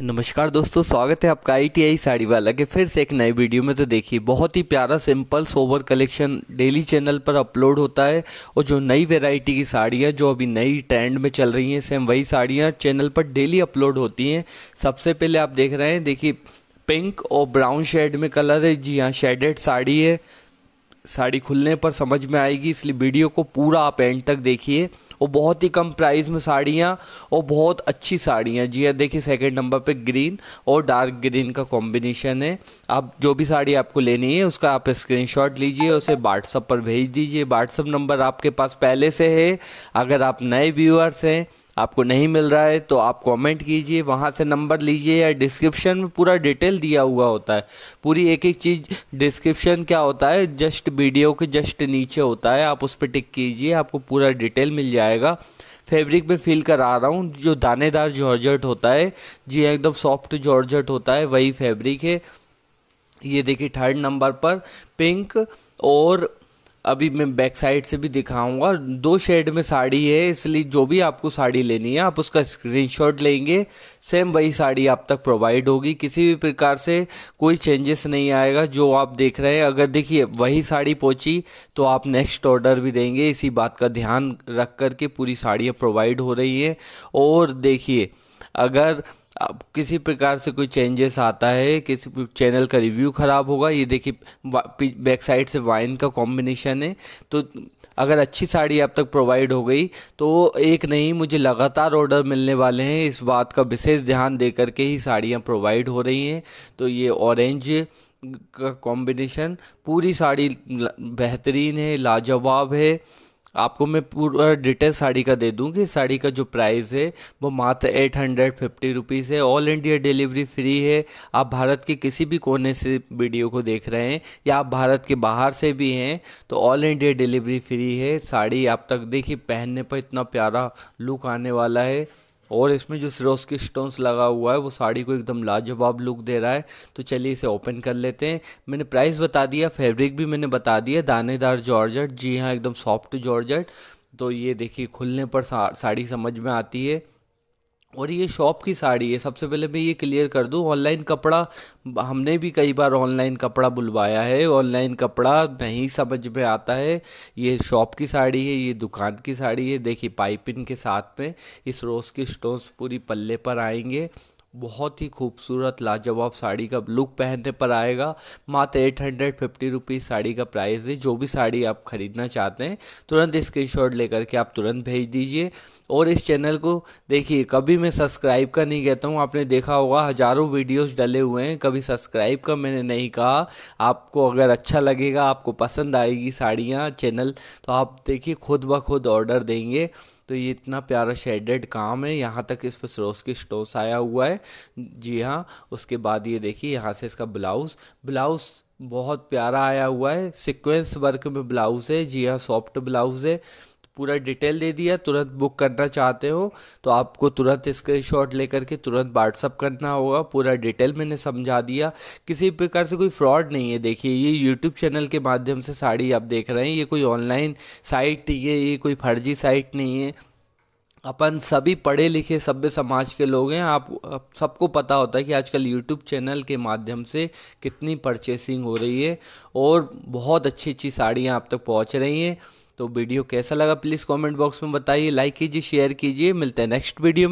नमस्कार दोस्तों स्वागत है आपका आई टी आई साड़ी वाला के फिर से एक नए वीडियो में तो देखिए बहुत ही प्यारा simple sober collection daily channel पर अपलोड होता है और जो नई वेराइटी की साड़ियाँ जो अभी नई ट्रेंड में चल रही हैं सेम वही साड़ियाँ चैनल पर डेली अपलोड होती हैं सबसे पहले आप देख रहे हैं देखिए पिंक और ब्राउन शेड में कलर है जी हाँ शेडेड साड़ी है साड़ी खुलने पर समझ में आएगी इसलिए वीडियो को पूरा आप एंड तक देखिए और बहुत ही कम प्राइस में साड़ियाँ और बहुत अच्छी साड़ियाँ जी हाँ देखिए सेकंड नंबर पे ग्रीन और डार्क ग्रीन का कॉम्बिनेशन है आप जो भी साड़ी आपको लेनी है उसका आप स्क्रीनशॉट लीजिए उसे व्हाट्सअप पर भेज दीजिए व्हाट्सअप नंबर आपके पास पहले से है अगर आप नए व्यूअर्स हैं आपको नहीं मिल रहा है तो आप कमेंट कीजिए वहाँ से नंबर लीजिए या डिस्क्रिप्शन में पूरा डिटेल दिया हुआ होता है पूरी एक एक चीज़ डिस्क्रिप्शन क्या होता है जस्ट वीडियो के जस्ट नीचे होता है आप उस पर टिक कीजिए आपको पूरा डिटेल मिल जाएगा फैब्रिक में फील करा रहा हूँ जो दानेदार जॉर्जट होता है जी हाँ, एकदम सॉफ्ट जॉर्जट होता है वही फैब्रिक है ये देखिए थर्ड नंबर पर पिंक और अभी मैं बैक साइड से भी दिखाऊंगा दो शेड में साड़ी है इसलिए जो भी आपको साड़ी लेनी है आप उसका स्क्रीनशॉट लेंगे सेम वही साड़ी आप तक प्रोवाइड होगी किसी भी प्रकार से कोई चेंजेस नहीं आएगा जो आप देख रहे हैं अगर देखिए वही साड़ी पहुंची तो आप नेक्स्ट ऑर्डर भी देंगे इसी बात का ध्यान रख कर के पूरी साड़ियाँ प्रोवाइड हो रही हैं और देखिए अगर अब किसी प्रकार से कोई चेंजेस आता है किसी चैनल का रिव्यू ख़राब होगा ये देखिए बैक साइड से वाइन का कॉम्बिनेशन है तो अगर अच्छी साड़ी अब तक प्रोवाइड हो गई तो एक नहीं मुझे लगातार ऑर्डर मिलने वाले हैं इस बात का विशेष ध्यान दे करके ही साड़ियाँ प्रोवाइड हो रही हैं तो ये ऑरेंज का कॉम्बिनेशन पूरी साड़ी बेहतरीन है लाजवाब है आपको मैं पूरा डिटेल साड़ी का दे दूंगी साड़ी का जो प्राइस है वो मात्र एट हंड्रेड फिफ्टी रुपीज़ है ऑल इंडिया डिलीवरी फ्री है आप भारत के किसी भी कोने से वीडियो को देख रहे हैं या आप भारत के बाहर से भी हैं तो ऑल इंडिया डिलीवरी फ्री है साड़ी आप तक देखिए पहनने पर इतना प्यारा लुक आने वाला है और इसमें जो के स्टोन्स लगा हुआ है वो साड़ी को एकदम लाजवाब लुक दे रहा है तो चलिए इसे ओपन कर लेते हैं मैंने प्राइस बता दिया फैब्रिक भी मैंने बता दिया दानेदार जॉर्जट जी हाँ एकदम सॉफ्ट जॉर्जट तो ये देखिए खुलने पर साड़ी समझ में आती है और ये शॉप की साड़ी है सबसे पहले मैं ये क्लियर कर दूँ ऑनलाइन कपड़ा हमने भी कई बार ऑनलाइन कपड़ा बुलवाया है ऑनलाइन कपड़ा नहीं समझ में आता है ये शॉप की साड़ी है ये दुकान की साड़ी है देखिए पाइपिंग के साथ में इस रोज़ के स्टोन्स पूरी पल्ले पर आएंगे बहुत ही खूबसूरत लाजवाब साड़ी का लुक पहनने पर आएगा मात्र eight hundred fifty rupees sari का प्राइस है जो भी साड़ी आप ख़रीदना चाहते हैं तुरंत स्क्रीनशॉट लेकर के आप तुरंत भेज दीजिए और इस चैनल को देखिए कभी मैं सब्सक्राइब का नहीं कहता हूँ आपने देखा होगा हज़ारों वीडियोस डले हुए हैं कभी सब्सक्राइब का मैंने नहीं कहा आपको अगर अच्छा लगेगा आपको पसंद आएगी साड़ियाँ चैनल तो आप देखिए खुद ब खुद ऑर्डर देंगे तो ये इतना प्यारा शेडेड काम है यहाँ तक इस पर सरोस के स्टोस आया हुआ है जी हाँ उसके बाद ये देखिए यहाँ से इसका ब्लाउज़ ब्लाउज़ बहुत प्यारा आया हुआ है सिक्वेंस वर्क में ब्लाउज़ है जी हाँ सॉफ्ट ब्लाउज़ है पूरा डिटेल दे दिया तुरंत बुक करना चाहते हो तो आपको तुरंत स्क्रीनशॉट लेकर के तुरंत व्हाट्सअप करना होगा पूरा डिटेल मैंने समझा दिया किसी प्रकार से कोई फ्रॉड नहीं है देखिए ये यूट्यूब चैनल के माध्यम से साड़ी आप देख रहे हैं ये कोई ऑनलाइन साइट नहीं है ये कोई फर्जी साइट नहीं है अपन सभी पढ़े लिखे सभ्य समाज के लोग हैं आप, आप सबको पता होता है कि आजकल यूट्यूब चैनल के माध्यम से कितनी परचेसिंग हो रही है और बहुत अच्छी अच्छी साड़ियाँ आप तक पहुँच रही हैं तो वीडियो कैसा लगा प्लीज़ कमेंट बॉक्स में बताइए लाइक कीजिए शेयर कीजिए मिलते हैं नेक्स्ट वीडियो में